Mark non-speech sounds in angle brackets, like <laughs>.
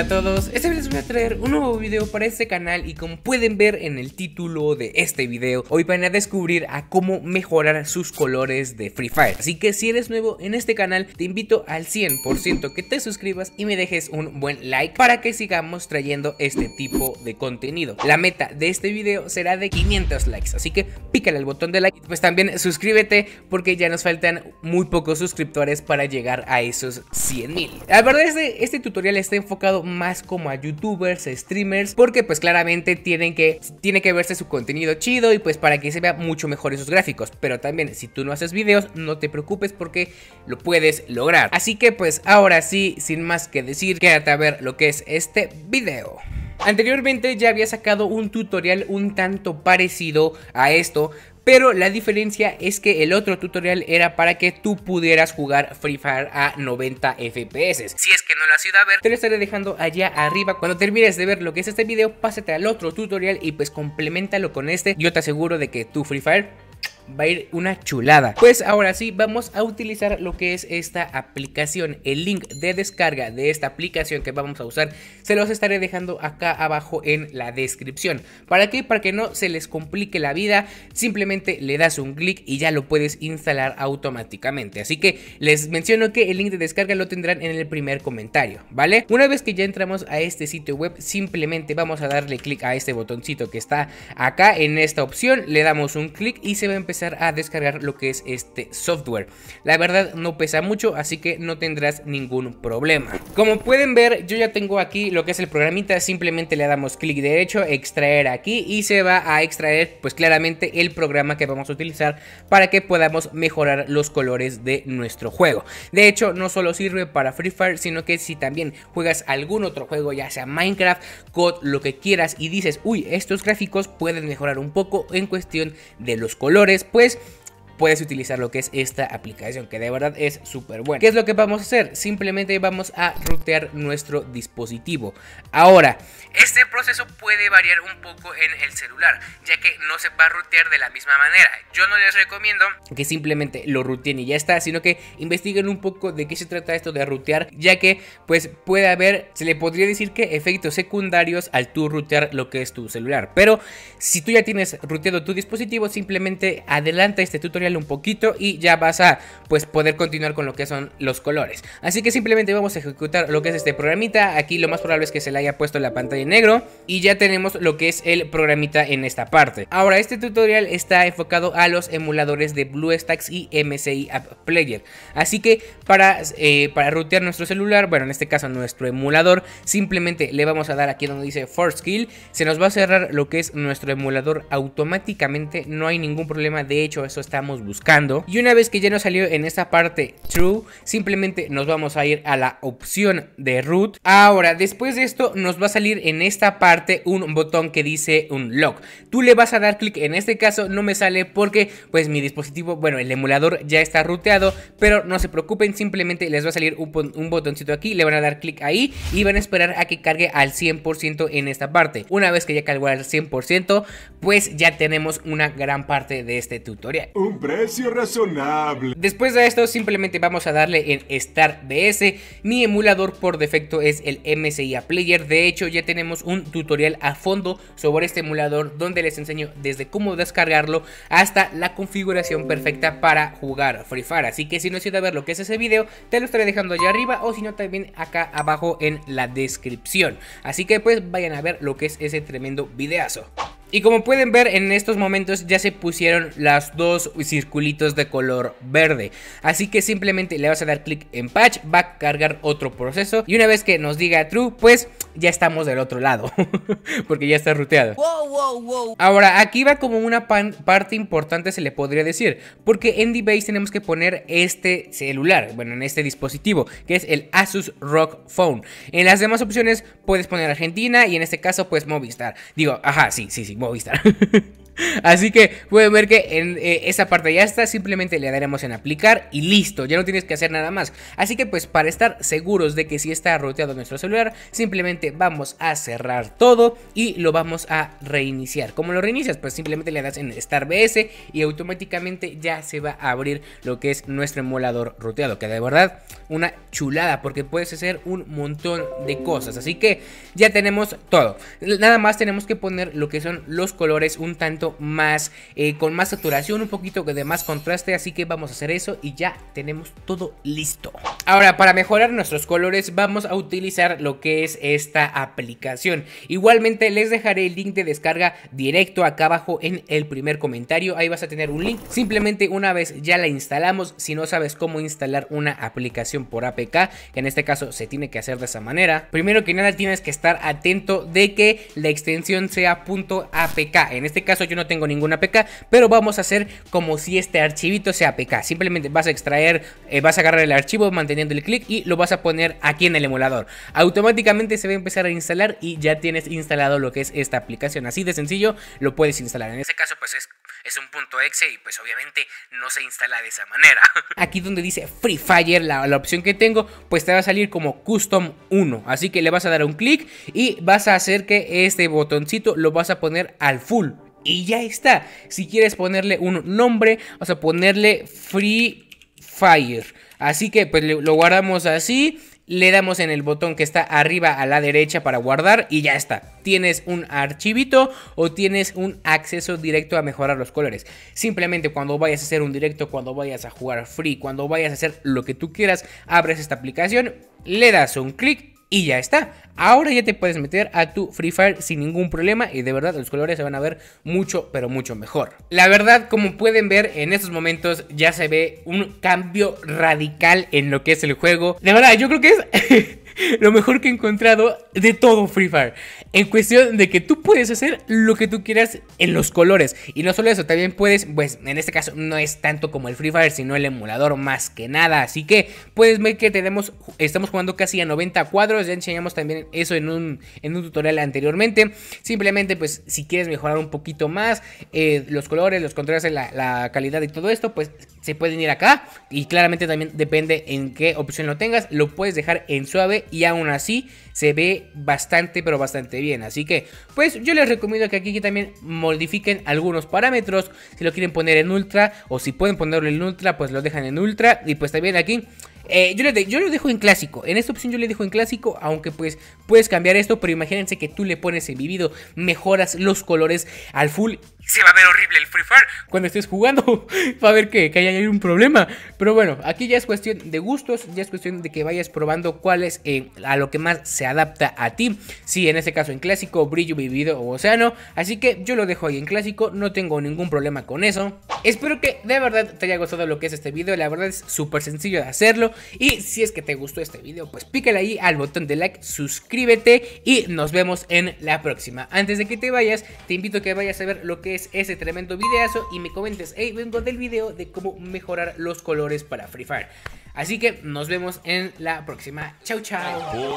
hola a todos, Este vez les voy a traer un nuevo video para este canal y como pueden ver en el título de este video, hoy van a descubrir a cómo mejorar sus colores de Free Fire. Así que si eres nuevo en este canal, te invito al 100% que te suscribas y me dejes un buen like para que sigamos trayendo este tipo de contenido. La meta de este video será de 500 likes, así que pícale al botón de like. Pues también suscríbete porque ya nos faltan muy pocos suscriptores para llegar a esos 100 mil. La verdad este, este tutorial está enfocado más como a youtubers, streamers, porque pues claramente tienen que, tiene que verse su contenido chido y pues para que se vea mucho mejor esos gráficos. Pero también si tú no haces videos, no te preocupes porque lo puedes lograr. Así que pues ahora sí, sin más que decir, quédate a ver lo que es este video. Anteriormente ya había sacado un tutorial un tanto parecido a esto, pero la diferencia es que el otro tutorial era para que tú pudieras jugar Free Fire a 90 FPS. Si es que no lo has ido a ver, te lo estaré dejando allá arriba. Cuando termines de ver lo que es este video, pásate al otro tutorial y pues complementalo con este. Yo te aseguro de que tu Free Fire va a ir una chulada. Pues ahora sí, vamos a utilizar lo que es esta aplicación. El link de descarga de esta aplicación que vamos a usar se los estaré dejando acá abajo en la descripción. ¿Para qué? Para que no se les complique la vida, simplemente le das un clic y ya lo puedes instalar automáticamente. Así que les menciono que el link de descarga lo tendrán en el primer comentario, ¿vale? Una vez que ya entramos a este sitio web, simplemente vamos a darle clic a este botoncito que está acá en esta opción, le damos un clic y se va a empezar a descargar lo que es este software. La verdad no pesa mucho, así que no tendrás ningún problema. Como pueden ver, yo ya tengo aquí lo que es el programita, simplemente le damos clic derecho, extraer aquí y se va a extraer pues claramente el programa que vamos a utilizar para que podamos mejorar los colores de nuestro juego. De hecho, no solo sirve para Free Fire, sino que si también juegas algún otro juego, ya sea Minecraft, COD, lo que quieras y dices, uy, estos gráficos pueden mejorar un poco en cuestión de los colores, pues puedes utilizar lo que es esta aplicación, que de verdad es súper buena. ¿Qué es lo que vamos a hacer? Simplemente vamos a rutear nuestro dispositivo. Ahora, este proceso puede variar un poco en el celular, ya que no se va a rutear de la misma manera. Yo no les recomiendo que simplemente lo ruteen y ya está, sino que investiguen un poco de qué se trata esto de rutear, ya que pues puede haber, se le podría decir que efectos secundarios al tú rutear lo que es tu celular. Pero si tú ya tienes ruteado tu dispositivo, simplemente adelanta este tutorial un poquito y ya vas a pues poder continuar con lo que son los colores. Así que simplemente vamos a ejecutar lo que es este programita. Aquí lo más probable es que se le haya puesto la pantalla en negro y ya tenemos lo que es el programita en esta parte. Ahora este tutorial está enfocado a los emuladores de BlueStacks y MSI App Player. Así que para, eh, para rutear nuestro celular, bueno en este caso nuestro emulador, simplemente le vamos a dar aquí donde dice Force Kill. Se nos va a cerrar lo que es nuestro emulador automáticamente. No hay ningún problema. De hecho eso estamos buscando. Y una vez que ya nos salió en esta parte true, simplemente nos vamos a ir a la opción de root. Ahora, después de esto, nos va a salir en esta parte un botón que dice un lock. Tú le vas a dar clic, en este caso no me sale porque pues mi dispositivo, bueno, el emulador ya está ruteado, pero no se preocupen, simplemente les va a salir un, un botoncito aquí, le van a dar clic ahí y van a esperar a que cargue al 100% en esta parte. Una vez que ya cargue al 100%, pues ya tenemos una gran parte de este tutorial. Un precio razonable. Después de esto simplemente vamos a darle en Start DS Mi emulador por defecto es el MSIA Player. De hecho ya tenemos un tutorial a fondo sobre este emulador donde les enseño desde cómo descargarlo hasta la configuración perfecta para jugar Free Fire. Así que si no has ido a ver lo que es ese video, te lo estaré dejando allá arriba o si no también acá abajo en la descripción. Así que pues vayan a ver lo que es ese tremendo videazo. Y como pueden ver en estos momentos ya se pusieron las dos circulitos de color verde. Así que simplemente le vas a dar clic en patch, va a cargar otro proceso y una vez que nos diga true, pues ya estamos del otro lado. <laughs> porque ya está ruteado. Ahora aquí va como una parte importante se le podría decir. Porque en d tenemos que poner este celular, bueno en este dispositivo, que es el Asus Rock Phone. En las demás opciones puedes poner Argentina y en este caso pues Movistar. Digo, ajá, sí, sí, sí. Movistar. <laughs> Así que pueden ver que en, eh, esa parte ya está, simplemente le daremos en aplicar y listo, ya no tienes que hacer nada más. Así que pues para estar seguros de que si está roteado nuestro celular, simplemente vamos a cerrar todo y lo vamos a reiniciar. Como lo reinicias? Pues simplemente le das en Start BS y automáticamente ya se va a abrir lo que es nuestro emulador roteado, que de verdad una chulada porque puedes hacer un montón de cosas. Así que ya tenemos todo. Nada más tenemos que poner lo que son los colores un tanto más, eh, con más saturación, un poquito de más contraste, así que vamos a hacer eso y ya tenemos todo listo. Ahora, para mejorar nuestros colores vamos a utilizar lo que es esta aplicación. Igualmente les dejaré el link de descarga directo acá abajo en el primer comentario, ahí vas a tener un link. Simplemente una vez ya la instalamos, si no sabes cómo instalar una aplicación por APK, que en este caso se tiene que hacer de esa manera, primero que nada tienes que estar atento de que la extensión sea .apk. En este caso yo no tengo ninguna APK, pero vamos a hacer como si este archivito sea APK. Simplemente vas a extraer, eh, vas a agarrar el archivo manteniendo el clic y lo vas a poner aquí en el emulador. Automáticamente se va a empezar a instalar y ya tienes instalado lo que es esta aplicación. Así de sencillo lo puedes instalar. En este caso pues es, un punto exe y pues obviamente no se instala de esa manera. <laughs> aquí donde dice Free Fire, la, la opción que tengo, pues te va a salir como Custom 1. Así que le vas a dar un clic y vas a hacer que este botoncito lo vas a poner al full y ya está. Si quieres ponerle un nombre, vas a ponerle Free Fire. Así que pues lo guardamos así le damos en el botón que está arriba a la derecha para guardar y ya está. Tienes un archivito o tienes un acceso directo a mejorar los colores. Simplemente cuando vayas a hacer un directo, cuando vayas a jugar free, cuando vayas a hacer lo que tú quieras, abres esta aplicación, le das un clic y ya está. Ahora ya te puedes meter a tu Free Fire sin ningún problema y de verdad los colores se van a ver mucho, pero mucho mejor. La verdad, como pueden ver en estos momentos ya se ve un cambio radical en lo que es el juego. De verdad, yo creo que es... <laughs> <laughs> lo mejor que he encontrado de todo Free Fire. En cuestión de que tú puedes hacer lo que tú quieras en los colores. Y no solo eso, también puedes, pues en este caso no es tanto como el Free Fire, sino el emulador más que nada. Así que puedes ver que tenemos, estamos jugando casi a 90 cuadros. Ya enseñamos también eso en un, en un tutorial anteriormente. Simplemente, pues si quieres mejorar un poquito más eh, los colores, los controles, la, la calidad y todo esto, pues se pueden ir acá. Y claramente también depende en qué opción lo tengas. Lo puedes dejar en suave y aún así se ve bastante pero bastante bien. Así que pues yo les recomiendo que aquí también modifiquen algunos parámetros. Si lo quieren poner en ultra o si pueden ponerlo en ultra pues lo dejan en ultra. Y pues también aquí eh, yo, le lo dejo en clásico. En esta opción yo le dejo en clásico, aunque pues puedes cambiar esto, pero imagínense que tú le pones en vivido, mejoras los colores al full. se va a ver horrible el Free Fire. Cuando estés jugando, <laughs> va a ver que, haya hay un problema. Pero bueno, aquí ya es cuestión de gustos, ya es cuestión de que vayas probando cuál es eh, a lo que más se adapta a ti. Si en este caso en clásico, brillo vivido o océano. Así que yo lo dejo ahí en clásico, no tengo ningún problema con eso. Espero que de verdad te haya gustado lo que es este video, la verdad es súper sencillo de hacerlo. Y si es que te gustó este video, pues pícale ahí al botón de like, suscríbete y nos vemos en la próxima. Antes de que te vayas, te invito a que vayas a ver lo que es ese tremendo videazo y me comentes, hey, vengo del video de cómo mejorar los colores para Free Fire. Así que nos vemos en la próxima. chao chao